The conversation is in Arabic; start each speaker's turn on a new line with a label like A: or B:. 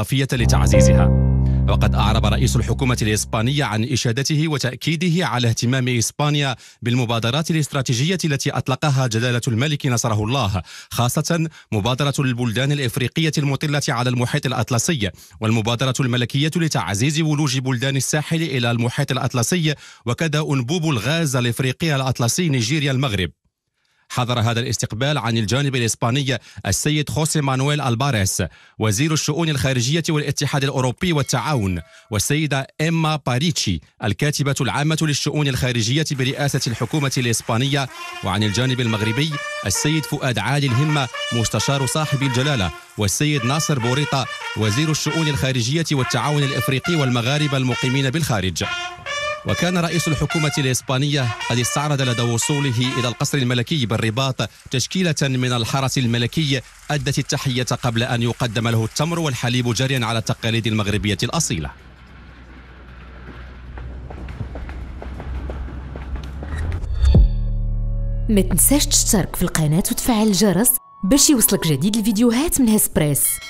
A: الثقافية لتعزيزها وقد أعرب رئيس الحكومة الإسبانية عن إشادته وتأكيده على اهتمام إسبانيا بالمبادرات الاستراتيجية التي أطلقها جلالة الملك نصره الله خاصة مبادرة البلدان الإفريقية المطلة على المحيط الأطلسي والمبادرة الملكية لتعزيز ولوج بلدان الساحل إلى المحيط الأطلسي وكذا أنبوب الغاز الإفريقي الأطلسي نيجيريا المغرب حضر هذا الاستقبال عن الجانب الإسباني السيد خوسي مانويل ألباريس وزير الشؤون الخارجية والاتحاد الأوروبي والتعاون والسيدة إما باريتشي الكاتبة العامة للشؤون الخارجية برئاسة الحكومة الإسبانية وعن الجانب المغربي السيد فؤاد عالي الهمة مستشار صاحب الجلالة والسيد ناصر بوريطة وزير الشؤون الخارجية والتعاون الإفريقي والمغاربة المقيمين بالخارج وكان رئيس الحكومة الإسبانية قد استعرض لدى وصوله إلى القصر الملكي بالرباط تشكيلة من الحرس الملكي أدت التحية قبل أن يقدم له التمر والحليب جريا على التقاليد المغربية الأصيلة
B: ما تنساش تشترك في القناة وتفعل الجرس باش يوصلك جديد الفيديوهات من هسبريس